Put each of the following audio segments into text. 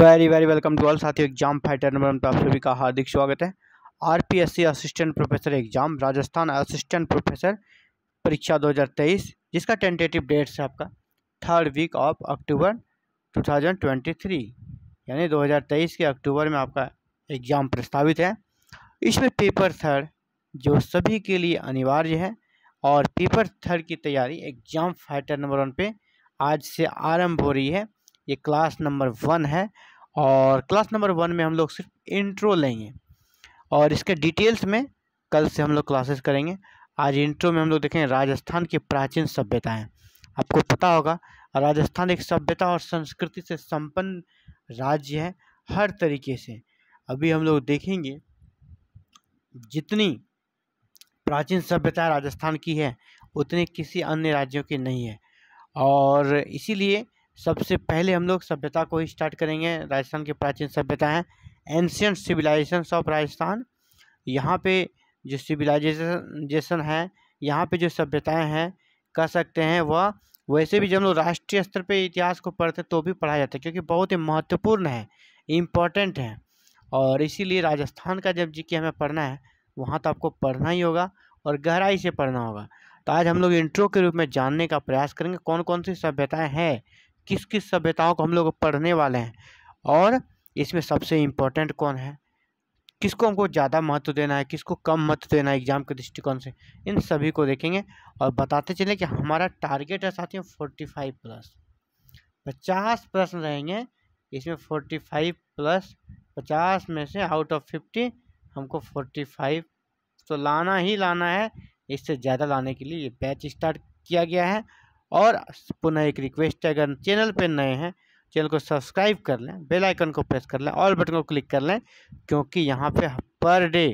Very very welcome to all साथियों exam fighter number one पर आप सभी का हार्दिक स्वागत है RPSC assistant professor exam Rajasthan assistant professor परीक्षा 2023 जिसका टेंटेटिव डेट है आपका थर्ड वीक ऑफ अक्टूबर 2023 यानी 2023 के अक्टूबर में आपका एग्ज़ाम प्रस्तावित है इसमें पेपर थर्ड जो सभी के लिए अनिवार्य है और पेपर थर्ड की तैयारी एग्जाम फाइटर नंबर वन पर आज से आरम्भ हो रही है ये क्लास नंबर वन है और क्लास नंबर वन में हम लोग सिर्फ इंट्रो लेंगे और इसके डिटेल्स में कल से हम लोग क्लासेस करेंगे आज इंट्रो में हम लोग देखेंगे राजस्थान की प्राचीन सभ्यताएँ आपको पता होगा राजस्थान एक सभ्यता और संस्कृति से संपन्न राज्य है हर तरीके से अभी हम लोग देखेंगे जितनी प्राचीन सभ्यता राजस्थान की है उतनी किसी अन्य राज्यों की नहीं है और इसीलिए सबसे पहले हम लोग सभ्यता को ही स्टार्ट करेंगे राजस्थान की प्राचीन सभ्यता है एंशियंट सिविलाइजेशन ऑफ राजस्थान यहाँ पे जो सिविलाइजेशन है यहाँ पे जो सभ्यताएं हैं कह सकते हैं वह वैसे भी जब लोग राष्ट्रीय स्तर पे इतिहास को पढ़ते तो भी पढ़ाया जाता है क्योंकि बहुत ही महत्वपूर्ण है इम्पॉर्टेंट है और इसीलिए राजस्थान का जब जी हमें पढ़ना है वहाँ तो आपको पढ़ना ही होगा और गहराई से पढ़ना होगा तो आज हम लोग इंट्रो के रूप में जानने का प्रयास करेंगे कौन कौन सी सभ्यताएँ हैं किस किस सभ्यताओं को हम लोग पढ़ने वाले हैं और इसमें सबसे इम्पोर्टेंट कौन है किसको हमको ज़्यादा महत्व देना है किसको कम महत्व देना है एग्जाम के दृष्टिकोण से इन सभी को देखेंगे और बताते चले कि हमारा टारगेट है साथियों फोर्टी फाइव प्लस पचास प्रश्न रहेंगे इसमें फोर्टी फाइव प्लस पचास में से आउट ऑफ फिफ्टी हमको फोर्टी फाइव तो लाना ही लाना है इससे ज़्यादा लाने के लिए ये बैच स्टार्ट किया गया है और पुनः एक रिक्वेस्ट है अगर चैनल पर नए हैं चैनल को सब्सक्राइब कर लें बेल आइकन को प्रेस कर लें ऑल बटन को क्लिक कर लें क्योंकि यहाँ पे पर डे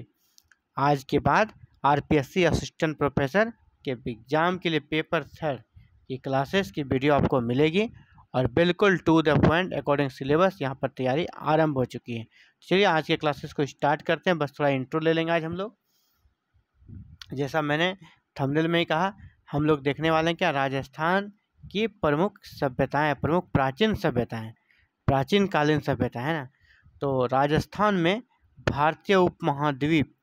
आज के बाद आरपीएससी असिस्टेंट प्रोफेसर के एग्ज़ाम के लिए पेपर थर्ड की क्लासेस की वीडियो आपको मिलेगी और बिल्कुल to the point according syllabus यहाँ पर तैयारी आरंभ हो चुकी है चलिए आज के क्लासेस को स्टार्ट करते हैं बस थोड़ा इंट्रो ले लेंगे आज हम लोग जैसा मैंने थंबनेल में ही कहा हम लोग देखने वाले हैं क्या राजस्थान की प्रमुख सभ्यताएं प्रमुख प्राचीन सभ्यताएं प्राचीन कालीन सभ्यता है ना तो राजस्थान में भारतीय उपमहाद्वीप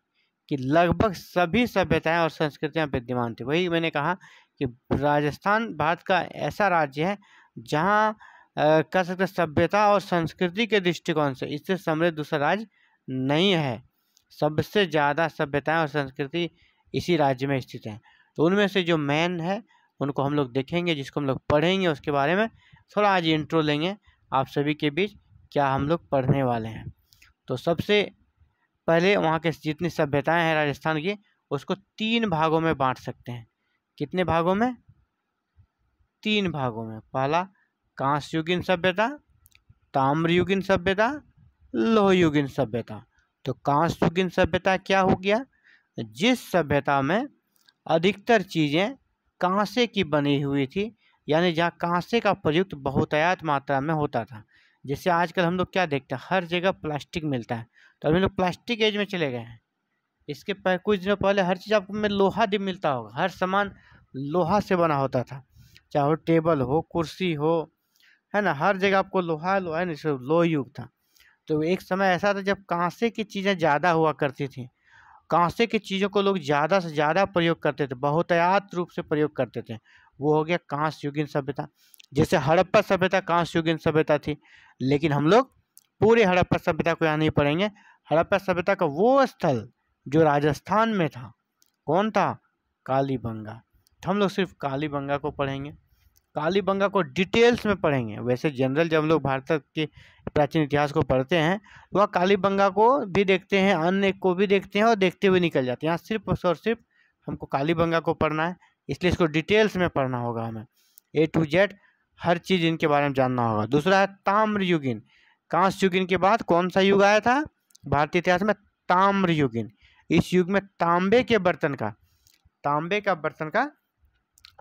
की लगभग सभी सभ्यताएं और संस्कृतियां विद्यमान थी वही मैंने कहा कि राजस्थान भारत का ऐसा राज्य है जहाँ कह सकते सभ्यता और संस्कृति के दृष्टिकोण से इससे समृद्ध दूसरा राज्य नहीं है सबसे ज़्यादा सभ्यताएं और संस्कृति इसी राज्य में स्थित हैं तो उनमें से जो मैन है उनको हम लोग देखेंगे जिसको हम लोग पढ़ेंगे उसके बारे में थोड़ा आज इंट्रो लेंगे आप सभी के बीच क्या हम लोग पढ़ने वाले हैं तो सबसे पहले वहाँ के जितनी सभ्यताएँ हैं राजस्थान की उसको तीन भागों में बांट सकते हैं कितने भागों में तीन भागों में पहला कांस सभ्यता ताम्रयुगिन सभ्यता लोहयुगिन सभ्यता तो कांस सभ्यता क्या हो गया जिस सभ्यता में अधिकतर चीज़ें कांसे की बनी हुई थी यानी जहाँ कांसे का प्रयुक्त बहुतायात मात्रा में होता था जैसे आजकल हम लोग क्या देखते हैं हर जगह प्लास्टिक मिलता है तो अभी लोग प्लास्टिक एज में चले गए हैं इसके पहले कुछ दिनों पहले हर चीज़ आपको में लोहा भी मिलता होगा हर सामान लोहा से बना होता था चाहे टेबल हो कुर्सी हो है ना हर जगह आपको लोहा लोहा नहीं लोह युग था तो एक समय ऐसा था जब कांसे की चीज़ें ज़्यादा हुआ करती थी कांसे की चीज़ों को लोग ज़्यादा से ज़्यादा प्रयोग करते थे बहुतयात रूप से प्रयोग करते थे वो हो गया कांस युगिन सभ्यता जैसे हड़प्पा सभ्यता कांस युगिन सभ्यता थी लेकिन हम लोग पूरे हड़प्पा सभ्यता को यहाँ नहीं पढ़ेंगे हड़प्पा सभ्यता का वो स्थल जो राजस्थान में था कौन था कालीबंगा हम लोग सिर्फ कालीबंगा को पढ़ेंगे कालीबंगा को डिटेल्स में पढ़ेंगे वैसे जनरल जब लोग भारत के प्राचीन इतिहास को पढ़ते हैं तो वह कालीबंगा को भी देखते हैं अन्य को भी देखते हैं और देखते हुए निकल जाते हैं यहाँ सिर्फ और सिर्फ हमको कालीबंगा को पढ़ना है इसलिए इसको डिटेल्स में पढ़ना होगा हमें ए टू जेड हर चीज़ इनके बारे में जानना होगा दूसरा है ताम्रयुगिन कांस युगिन के बाद कौन सा युग आया था भारतीय इतिहास में ताम्रयुगिन इस युग में तांबे के बर्तन का तांबे का बर्तन का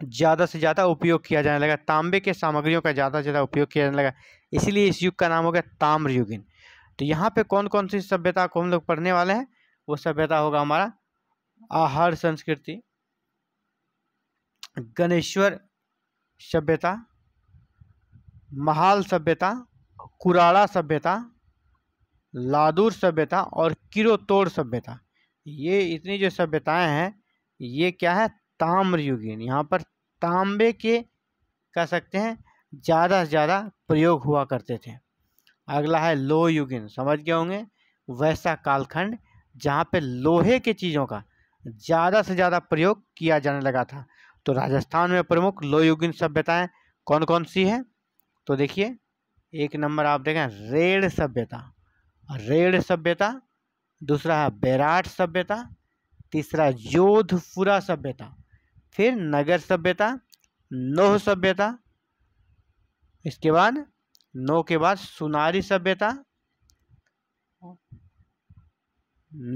ज़्यादा से ज़्यादा उपयोग किया जाने लगा तांबे के सामग्रियों का ज़्यादा से ज़्यादा उपयोग किया जाने लगा इसीलिए इस युग का नाम हो गया ताम्रयुगिन तो यहाँ पे कौन कौन सी सभ्यता को हम लोग पढ़ने वाले हैं वो सभ्यता होगा हमारा आहार संस्कृति गणेश्वर सभ्यता महाल सभ्यता कुराड़ा सभ्यता लादूर सभ्यता और किरोतोड़ सभ्यता ये इतनी जो सभ्यताएं हैं ये क्या है ताम्रयुगीन यहाँ पर तांबे के कह सकते हैं ज़्यादा से ज़्यादा प्रयोग हुआ करते थे अगला है लोह युगीन समझ गए होंगे वैसा कालखंड जहाँ पे लोहे के चीज़ों का ज़्यादा से ज़्यादा प्रयोग किया जाने लगा था तो राजस्थान में प्रमुख लोह युगीन सभ्यताएँ कौन कौन सी हैं तो देखिए एक नंबर आप देखें रेड सभ्यता रेड सभ्यता दूसरा है बैराट सभ्यता तीसरा योधपुरा सभ्यता फिर नगर सभ्यता नोह हम्म। सभ्यता इसके बाद नौ के बाद सुनारी सभ्यता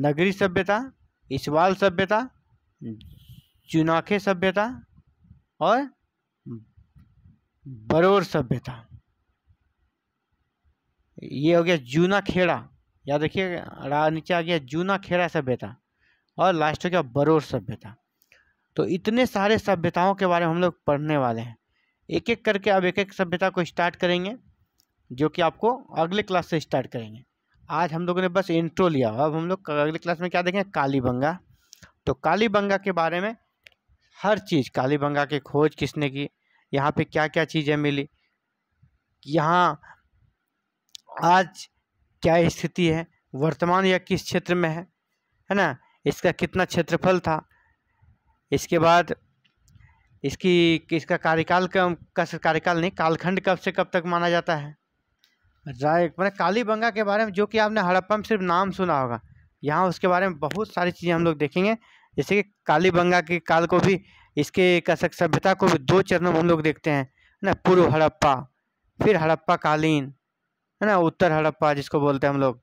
नगरी सभ्यता इसवाल सभ्यता चुनाखे सभ्यता और बरोर सभ्यता ये हो गया जूना खेड़ा याद रखिए नीचे आ गया जूना खेड़ा सभ्यता और लास्ट हो गया बरोर सभ्यता तो इतने सारे सभ्यताओं के बारे में हम लोग पढ़ने वाले हैं एक एक करके अब एक एक सभ्यता को स्टार्ट करेंगे जो कि आपको अगले क्लास से स्टार्ट करेंगे आज हम लोगों ने बस इंट्रो लिया अब हम लोग अगले क्लास में क्या देखें कालीबंगा तो कालीबंगा के बारे में हर चीज़ कालीबंगा की खोज किसने की यहाँ पे क्या क्या चीज़ें मिली यहाँ आज क्या स्थिति है वर्तमान या किस क्षेत्र में है है ना इसका कितना क्षेत्रफल था इसके बाद इसकी इसका कार्यकाल कम का कार्यकाल नहीं कालखंड कब से कब तक माना जाता है राय मैंने कालीबंगा के बारे में जो कि आपने हड़प्पा में सिर्फ नाम सुना होगा यहाँ उसके बारे में बहुत सारी चीज़ें हम लोग देखेंगे जैसे कि कालीबंगा के काल को भी इसके कसक सभ्यता को भी दो चरणों में हम लोग देखते हैं ना पूर्व हड़प्पा फिर हड़प्पा कालीन है ना उत्तर हड़प्पा जिसको बोलते हैं हम लोग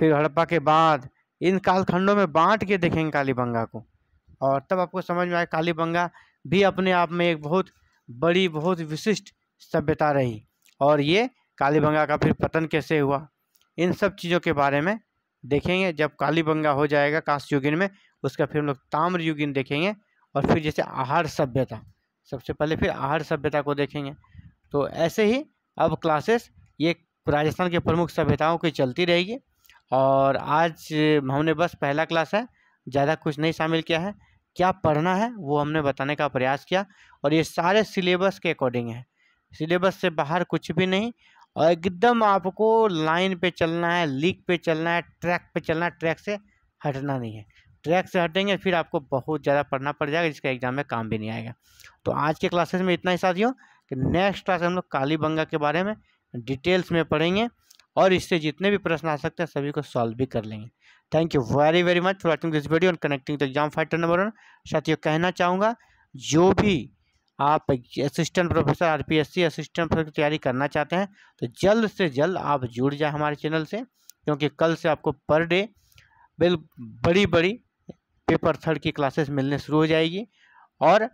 फिर हड़प्पा के बाद इन कालखंडों में बांट के देखेंगे कालीबंगा को और तब आपको समझ में आया कालीबंगा भी अपने आप में एक बहुत बड़ी बहुत विशिष्ट सभ्यता रही और ये कालीबंगा का फिर पतन कैसे हुआ इन सब चीज़ों के बारे में देखेंगे जब कालीबंगा हो जाएगा काश युगिन में उसका फिर हम लोग ताम्र युगिन देखेंगे और फिर जैसे आहार सभ्यता सबसे पहले फिर आहार सभ्यता को देखेंगे तो ऐसे ही अब क्लासेस ये राजस्थान के प्रमुख सभ्यताओं की चलती रहेगी और आज हमने बस पहला क्लास है ज़्यादा कुछ नहीं शामिल किया है क्या पढ़ना है वो हमने बताने का प्रयास किया और ये सारे सिलेबस के अकॉर्डिंग है सिलेबस से बाहर कुछ भी नहीं और एकदम आपको लाइन पे चलना है लीक पे चलना है ट्रैक पे चलना है ट्रैक से हटना नहीं है ट्रैक से हटेंगे फिर आपको बहुत ज़्यादा पढ़ना पड़ जाएगा जिसका एग्ज़ाम में काम भी नहीं आएगा तो आज के क्लासेस में इतना ही साथियों कि नेक्स्ट क्लास हम लोग कालीबंगा के बारे में डिटेल्स में पढ़ेंगे और इससे जितने भी प्रश्न आ सकते हैं सभी को सॉल्व भी कर लेंगे thank you very very much for watching this video and connecting the exam fighter number one साथियों कहना चाहूँगा जो भी आप assistant professor RPSC assistant professor की तैयारी करना चाहते हैं तो जल्द से जल्द आप जुड़ जाए हमारे चैनल से क्योंकि कल से आपको पर डे बिल बड़ी बड़ी पेपर थर्ड की क्लासेस मिलने शुरू हो जाएगी और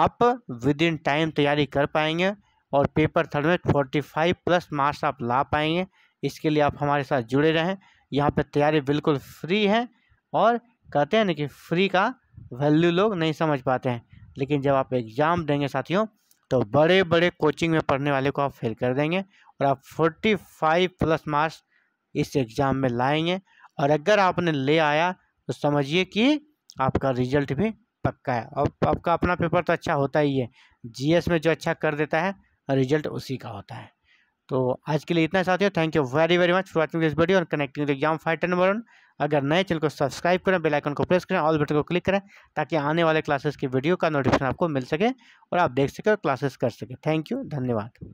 आप विद इन टाइम तैयारी कर पाएंगे और पेपर थर्ड में फोर्टी फाइव प्लस मार्क्स आप ला पाएंगे इसके लिए आप हमारे साथ जुड़े रहें यहाँ पे तैयारी बिल्कुल फ्री है और कहते हैं ना कि फ्री का वैल्यू लोग नहीं समझ पाते हैं लेकिन जब आप एग्ज़ाम देंगे साथियों तो बड़े बड़े कोचिंग में पढ़ने वाले को आप फेल कर देंगे और आप फोर्टी फाइव प्लस मार्क्स इस एग्ज़ाम में लाएंगे और अगर आपने ले आया तो समझिए कि आपका रिजल्ट भी पक्का है और आपका अपना पेपर तो अच्छा होता ही है जी में जो अच्छा कर देता है रिजल्ट उसी का होता है तो आज के लिए इतना हो thank you very very much for watching this video और connecting the exam fighter number one अगर नए चैनल को सब्सक्राइब करें बेल आइकन को प्रेस करें ऑल बटन को क्लिक करें ताकि आने वाले क्लासेस की वीडियो का नोटिफिकेशन आपको मिल सके और आप देख सकें और क्लासेस कर सके थैंक यू धन्यवाद